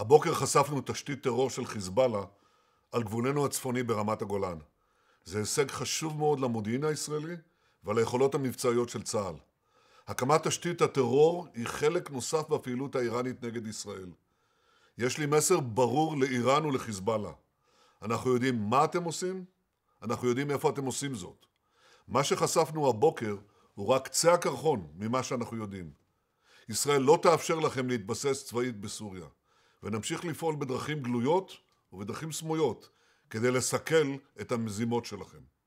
הבוקר חשפנו תשתית טרור של חיזבאללה על גבולנו הצפוני ברמת הגולן. זה הישג חשוב מאוד למודיעין הישראלי וליכולות המבצעיות של צה"ל. הקמת תשתית הטרור היא חלק נוסף בפעילות האיראנית נגד ישראל. יש לי מסר ברור לאיראן ולחיזבאללה. אנחנו יודעים מה אתם עושים, אנחנו יודעים איפה אתם עושים זאת. מה שחשפנו הבוקר הוא רק קצה הקרחון ממה שאנחנו יודעים. ישראל לא תאפשר לכם להתבסס צבאית בסוריה. ונמשיך לפעול בדרכים גלויות ובדרכים סמויות כדי לסכל את המזימות שלכם.